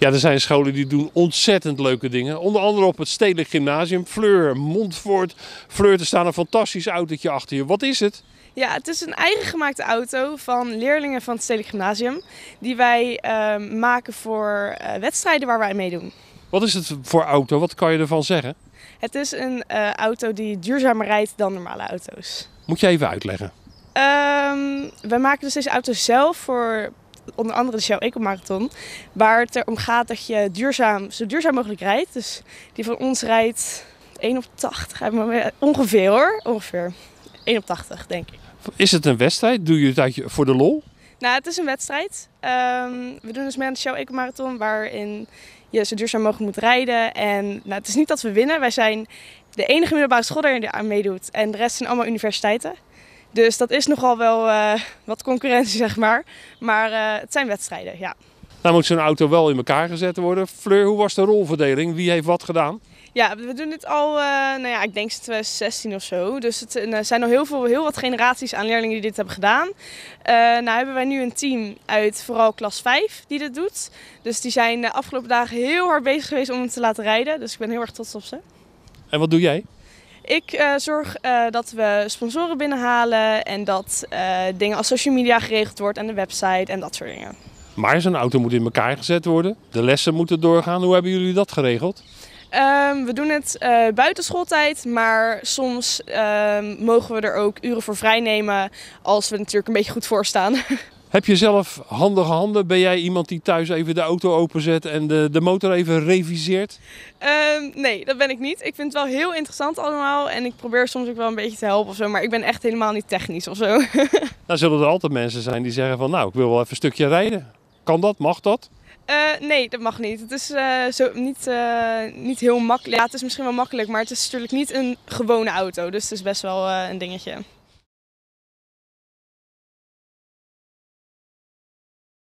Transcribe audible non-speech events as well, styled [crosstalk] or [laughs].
Ja, er zijn scholen die doen ontzettend leuke dingen. Onder andere op het Stedelijk Gymnasium, Fleur, Montfort. Fleur, er staan een fantastisch autootje achter je. Wat is het? Ja, het is een eigen gemaakte auto van leerlingen van het Stedelijk Gymnasium. Die wij ehm, maken voor eh, wedstrijden waar wij meedoen. Wat is het voor auto? Wat kan je ervan zeggen? Het is een eh, auto die duurzamer rijdt dan normale auto's. Moet je even uitleggen? Um, wij maken dus deze auto zelf voor onder andere de Shell Marathon, Waar het om gaat dat je duurzaam, zo duurzaam mogelijk rijdt. Dus die van ons rijdt 1 op 80, ongeveer hoor. Ongeveer 1 op 80 denk ik. Is het een wedstrijd? Doe je het uit voor de lol? Nou, het is een wedstrijd. Ehm, we doen dus mee aan de Shell Marathon, waarin je zo duurzaam mogelijk moet rijden. En nou, het is niet dat we winnen. Wij zijn de enige middelbare school die aan meedoet. En de rest zijn allemaal universiteiten. Dus dat is nogal wel eh, wat concurrentie, zeg maar. Maar eh, het zijn wedstrijden, ja. Nou moet zo'n auto wel in elkaar gezet worden. Fleur, hoe was de rolverdeling? Wie heeft wat gedaan? Ja, we doen dit al, eh, nou ja, ik denk sinds 2016 of zo. Dus het zijn al heel, veel, heel wat generaties aan leerlingen die dit hebben gedaan. nou hebben wij nu een team uit vooral klas 5 die dit doet. Dus die zijn de afgelopen dagen heel hard bezig geweest om hem te laten rijden. Dus ik ben heel erg trots op ze. En wat doe jij? Ik eh, zorg eh, dat we sponsoren binnenhalen en dat eh, dingen als social media geregeld wordt en de website en dat soort dingen. Maar zo'n auto moet in elkaar gezet worden. De lessen moeten doorgaan. Hoe hebben jullie dat geregeld? Ehm, we doen het buiten schooltijd, maar soms ehm, mogen we er ook uren voor vrijnemen als we natuurlijk een beetje goed voor staan. [laughs] Heb je zelf handige handen? Ben jij iemand die thuis even de auto openzet en de, de motor even reviseert? Ehm, nee, dat ben ik niet. Ik vind het wel heel interessant allemaal. En ik probeer soms ook wel een beetje te helpen of zo. Maar ik ben echt helemaal niet technisch of zo. [laughs] nou zullen er altijd mensen zijn die zeggen van nou, ik wil wel even een stukje rijden. Kan dat? Mag dat? Eh, nee, dat mag niet. Het is eh, zo, niet, eh, niet heel makkelijk. Ja, het is misschien wel makkelijk, maar het is natuurlijk niet een gewone auto. Dus het is best wel een dingetje.